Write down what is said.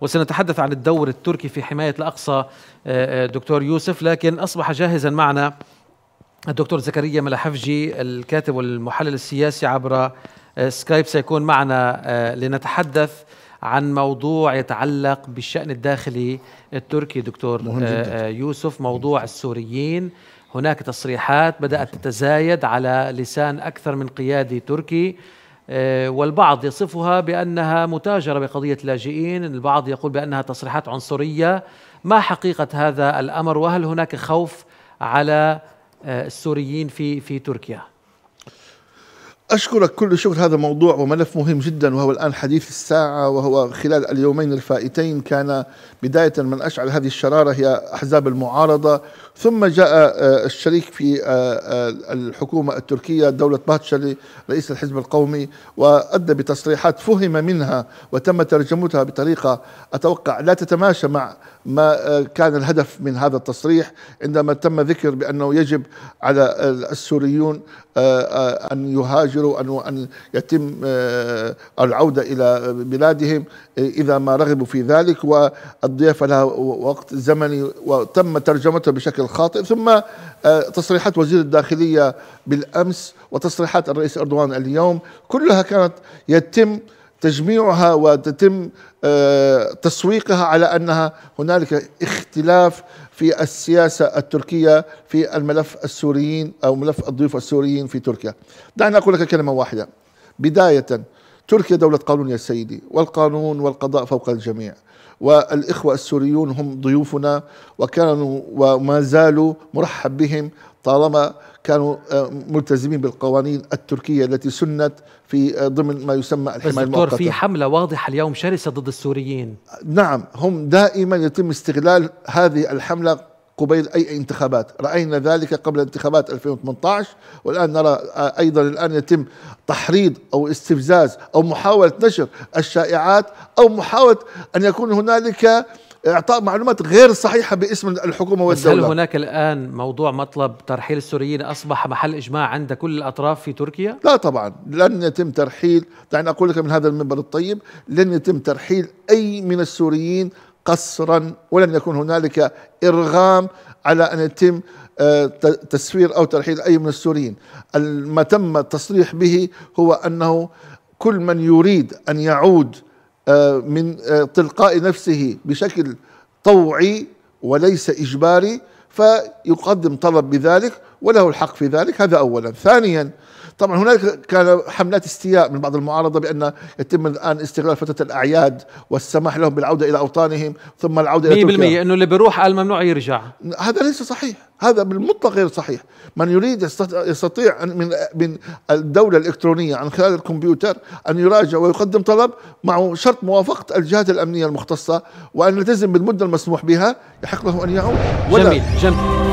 وسنتحدث عن الدور التركي في حماية الأقصى آه، آه، دكتور يوسف لكن أصبح جاهزا معنا الدكتور زكريا ملاحفجي الكاتب والمحلل السياسي عبر آه، سكايب سيكون معنا لنتحدث عن موضوع يتعلق بالشأن الداخلي التركي دكتور يوسف موضوع السوريين هناك تصريحات بدأت تتزايد على لسان أكثر من قيادي تركي آه، والبعض يصفها بأنها متاجرة بقضية اللاجئين، البعض يقول بأنها تصريحات عنصرية ما حقيقة هذا الأمر وهل هناك خوف على آه، السوريين في في تركيا؟ أشكرك كل شكر هذا موضوع وملف مهم جدا وهو الآن حديث الساعة وهو خلال اليومين الفائتين كان بداية من أشعل هذه الشرارة هي أحزاب المعارضة ثم جاء آه، الشريك في آه، آه، الحكومة التركية دولة باتشلي رئيس الحزب القومي وأدى بتصريحات فهم منها وتم ترجمتها بطريقة أتوقع لا تتماشى مع ما كان الهدف من هذا التصريح عندما تم ذكر بأنه يجب على السوريون أن يهاجروا يستطيعوا أن أن يتم آه، العودة إلى بلادهم آه، إذا ما رغبوا في ذلك والضيافة لها وقت زمني وتم ترجمته بشكل خاطئ ثم آه، تصريحات وزير الداخلية بالأمس وتصريحات الرئيس أردوان اليوم كلها كانت يتم تجميعها وتتم آه، تسويقها على انها هنالك اختلاف في السياسه التركيه في الملف السوريين او ملف الضيوف السوريين في تركيا. دعني اقول لك كلمه واحده. بدايه تركيا دولة قانون يا سيدي والقانون والقضاء فوق الجميع والإخوة السوريون هم ضيوفنا وكانوا وما زالوا مرحب بهم طالما كانوا آه، ملتزمين بالقوانين التركية التي سنت في آه، ضمن ما يسمى الحماية المؤقتة في حملة واضحة اليوم شرسة ضد السوريين نعم هم دائما يتم استغلال هذه الحملة قبيل أي انتخابات رأينا ذلك قبل انتخابات 2018 والآن نرى آه، أيضا الآن يتم تحريض أو استفزاز أو محاولة نشر الشائعات أو محاولة أن يكون هنالك اعطاء معلومات غير صحيحه باسم الحكومه والدوله هل هناك الان موضوع مطلب ترحيل السوريين اصبح محل اجماع عند كل الاطراف في تركيا؟ لا طبعا لن يتم ترحيل دعني اقول لك من هذا المنبر الطيب لن يتم ترحيل اي من السوريين قصرا ولن يكون هنالك ارغام على ان يتم آه، تسفير او ترحيل اي من السوريين ما تم التصريح به هو انه كل من يريد ان يعود آه، من آه، تلقاء نفسه بشكل طوعي وليس إجباري فيقدم طلب بذلك وله الحق في ذلك هذا اولا ثانيا طبعا هناك كان حملات استياء من بعض المعارضه بان يتم الان استغلال فتره الاعياد والسماح لهم بالعوده الى اوطانهم ثم العوده الى تركيا 100% انه اللي بيروح قال ممنوع يرجع هذا ليس صحيح هذا بالمطلق غير صحيح من يريد يستطيع من من الدوله الالكترونيه عن خلال الكمبيوتر ان يراجع ويقدم طلب مع شرط موافقه الجهات الامنيه المختصه وان يلتزم بالمده المسموح بها يحق له ان يعود جميل جميل